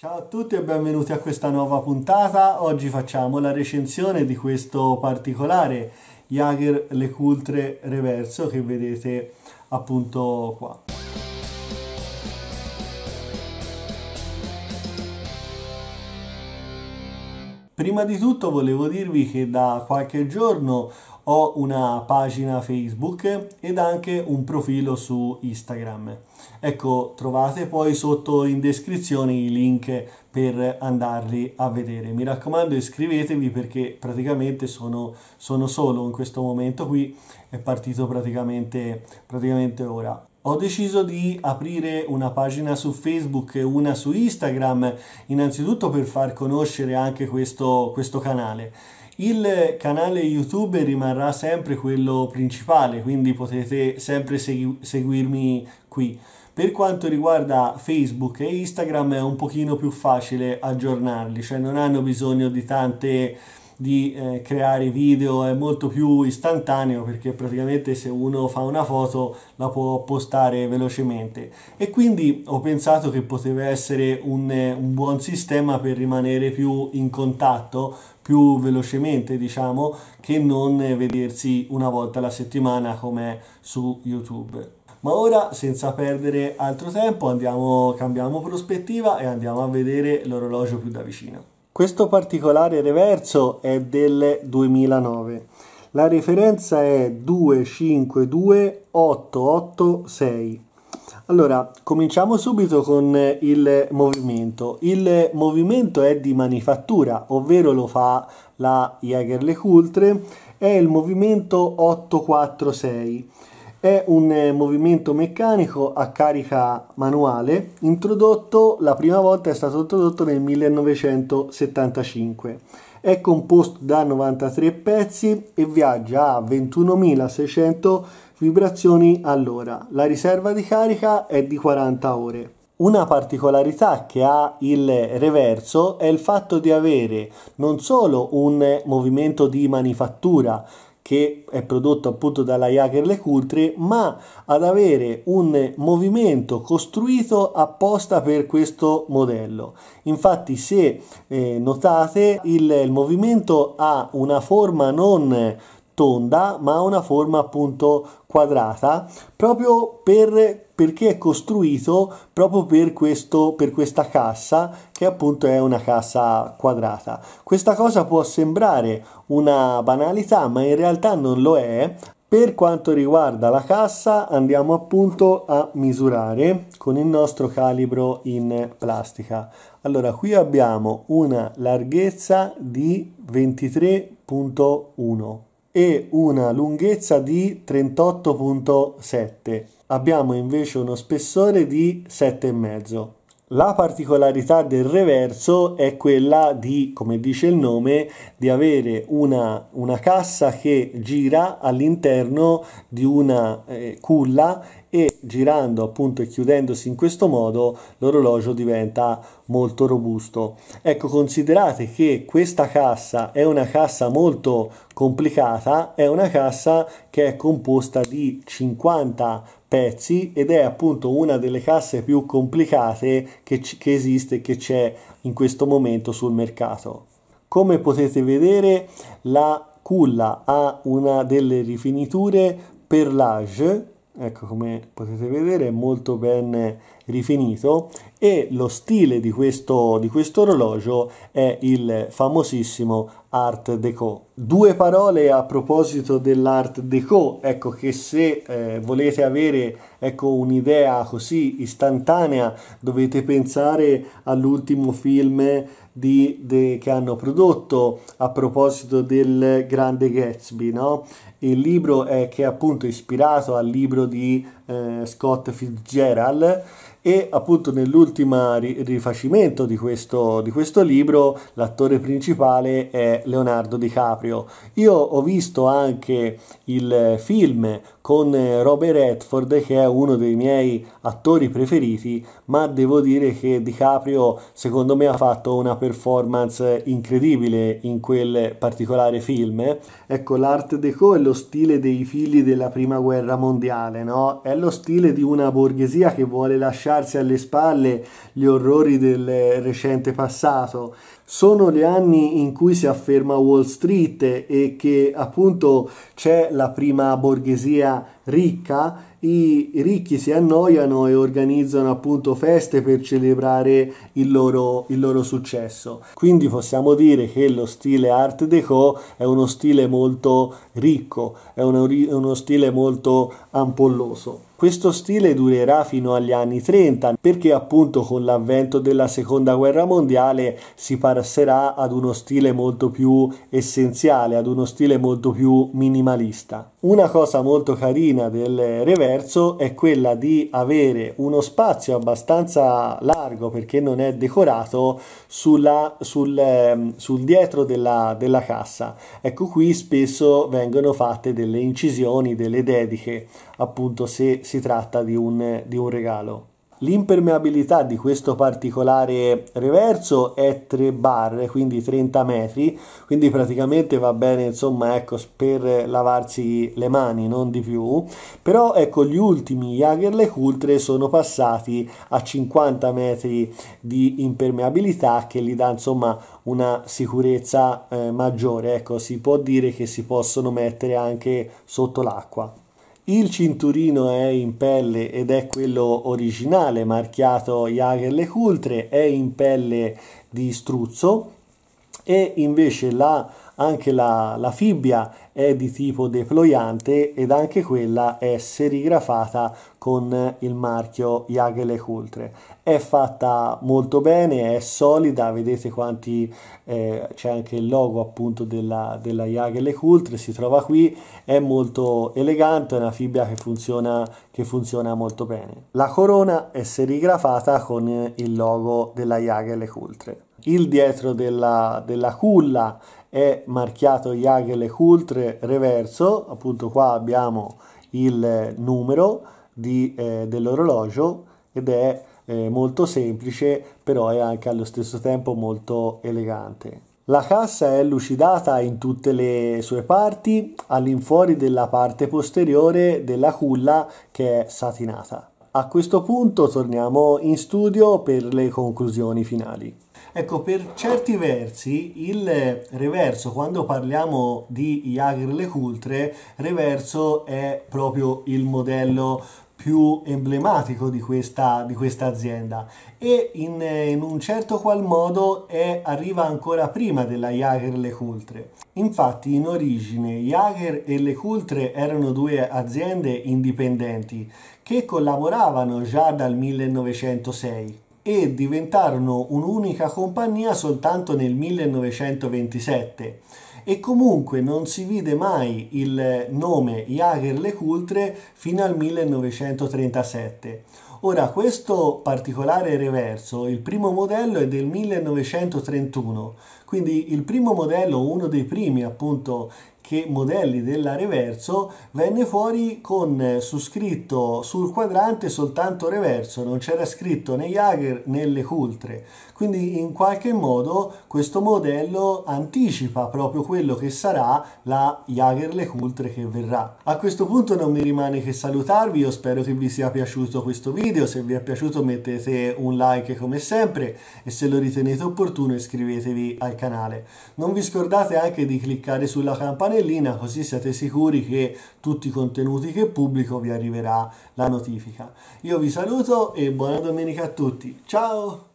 Ciao a tutti e benvenuti a questa nuova puntata. Oggi facciamo la recensione di questo particolare Jager Le Cultre Reverso che vedete appunto qua. Prima di tutto volevo dirvi che da qualche giorno ho una pagina Facebook ed anche un profilo su Instagram. Ecco, trovate poi sotto in descrizione i link per andarli a vedere. Mi raccomando iscrivetevi perché praticamente sono, sono solo in questo momento qui, è partito praticamente, praticamente ora ho deciso di aprire una pagina su Facebook e una su Instagram, innanzitutto per far conoscere anche questo, questo canale. Il canale YouTube rimarrà sempre quello principale, quindi potete sempre segu- seguirmi qui. Per quanto riguarda Facebook e Instagram è un pochino più facile aggiornarli, cioè non hanno bisogno di tante di eh, creare video è molto più istantaneo perché praticamente se uno fa una foto la può postare velocemente e quindi ho pensato che poteva essere un, eh, un buon sistema per rimanere più in contatto più velocemente diciamo che non vedersi una volta alla settimana come su youtube ma ora, senza perdere altro tempo, andiamo, cambiamo prospettiva e andiamo a vedere l'orologio più da vicino. Questo particolare reverso è del 2009. La referenza è 252886. Allora, cominciamo subito con il movimento. Il movimento è di manifattura, ovvero lo fa la Jägerle Coultre, è il movimento 846. È un eh, movimento meccanico a carica manuale introdotto la prima volta è stato introdotto nel 1975. È composto da 93 pezzi e viaggia a 21.600 vibrazioni all'ora. La riserva di carica è di 40 ore. Una particolarità che ha il reverso è il fatto di avere non solo un movimento di manifattura che è prodotto appunto dalla Jager Le Coultre, ma ad avere un movimento costruito apposta per questo modello. Infatti, se eh, notate, il, il movimento ha una forma non tonda ma ha una forma appunto quadrata proprio per, perché è costruito proprio per, questo, per questa cassa che appunto è una cassa quadrata. Questa cosa può sembrare una banalità ma in realtà non lo è per quanto riguarda la cassa andiamo appunto a misurare con il nostro calibro in plastica. Allora qui abbiamo una larghezza di 23.1 e una lunghezza di 38.7. Abbiamo invece uno spessore di 7,5. La particolarità del reverso è quella di, come dice il nome, di avere una, una cassa che gira all'interno di una eh, culla e girando appunto e chiudendosi in questo modo l'orologio diventa molto robusto. Ecco, considerate che questa cassa è una cassa molto complicata, è una cassa che è composta di 50 pezzi ed è appunto una delle casse più complicate che, che esiste e che c'è in questo momento sul mercato. Come potete vedere la culla ha una delle rifiniture perlage, ecco come potete vedere è molto ben rifinito e lo stile di questo, di questo orologio è il famosissimo Art Deco. Due parole a proposito dell'Art Deco, ecco che se eh, volete avere ecco, un'idea così istantanea dovete pensare all'ultimo film di, de, che hanno prodotto a proposito del grande Gatsby, no? Il libro è che è appunto ispirato al libro di eh, Scott Fitzgerald e appunto nell'ultimo rifacimento di questo, di questo libro l'attore principale è Leonardo DiCaprio. Io ho visto anche il film con Robert Redford che è uno dei miei attori preferiti, ma devo dire che DiCaprio secondo me ha fatto una performance incredibile in quel particolare film. Ecco, l'art déco e lo stile dei figli della prima guerra mondiale, no? È bello stile di una borghesia che vuole lasciarsi alle spalle gli orrori del recente passato. Sono gli anni in cui si afferma Wall Street e che appunto c'è la prima borghesia ricca i ricchi si annoiano e organizzano appunto feste per celebrare il loro, il loro, successo. Quindi possiamo dire che lo stile Art Deco è uno stile molto ricco, è uno, uno stile molto ampolloso. Questo stile durerà fino agli anni 30 perché appunto con l'avvento della seconda guerra mondiale si passerà ad uno stile molto più essenziale, ad uno stile molto più minimalista. Una cosa molto carina del reverso è quella di avere uno spazio abbastanza largo perché non è decorato sulla, sul, ehm, sul, dietro della, della cassa. Ecco qui spesso vengono fatte delle incisioni, delle dediche appunto se si tratta di un, di un regalo. L'impermeabilità di questo particolare reverso è 3 bar, quindi 30 metri, quindi praticamente va bene insomma ecco, per lavarsi le mani, non di più, però ecco gli ultimi Le Cultre sono passati a 50 metri di impermeabilità che gli dà insomma una sicurezza eh, maggiore, ecco si può dire che si possono mettere anche sotto l'acqua. Il cinturino è in pelle ed è quello originale marchiato Jager Le Cultre, è in pelle di struzzo e invece la anche la, la fibbia è di tipo deployante ed anche quella è serigrafata con il marchio Jagele Cultre. È fatta molto bene, è solida, vedete quanti eh, c'è anche il logo appunto della, della Jagele Cultre, si trova qui, è molto elegante, è una fibbia che funziona, che funziona molto bene. La corona è serigrafata con il logo della Jagele Cultre. Il dietro della, della culla è marchiato Jagele Cultre reverso, appunto qua abbiamo il numero di, eh, dell'orologio ed è eh, molto semplice, però è anche allo stesso tempo molto elegante. La cassa è lucidata in tutte le sue parti, all'infuori della parte posteriore della culla che è satinata. A questo punto torniamo in studio per le conclusioni finali. Ecco, per certi versi il reverso, quando parliamo di Jagger le Cultre, reverso è proprio il modello più emblematico di questa, di questa azienda e in, in, un certo qual modo è, arriva ancora prima della Jager Le Coultre. Infatti in origine Jager e Le Coultre erano due aziende indipendenti che collaboravano già dal 1906 e diventarono un'unica compagnia soltanto nel 1927 e comunque non si vide mai il nome Jager Le Coultre fino al 1937. Ora, questo particolare reverso, il primo modello è del 1931, quindi il primo modello, uno dei primi appunto che modelli della reverso venne fuori con eh, su scritto sul quadrante soltanto reverso, non c'era scritto né Jager né le cultre. Quindi in qualche modo questo modello anticipa proprio quello che sarà la Jager le cultre che verrà. A questo punto non mi rimane che salutarvi, io spero che vi sia piaciuto questo video, se vi è piaciuto mettete un like come sempre e se lo ritenete opportuno iscrivetevi al canale. Non vi scordate anche di cliccare sulla campanella campanellina così siete sicuri che tutti i contenuti che pubblico vi arriverà la notifica. Io vi saluto e buona domenica a tutti. Ciao!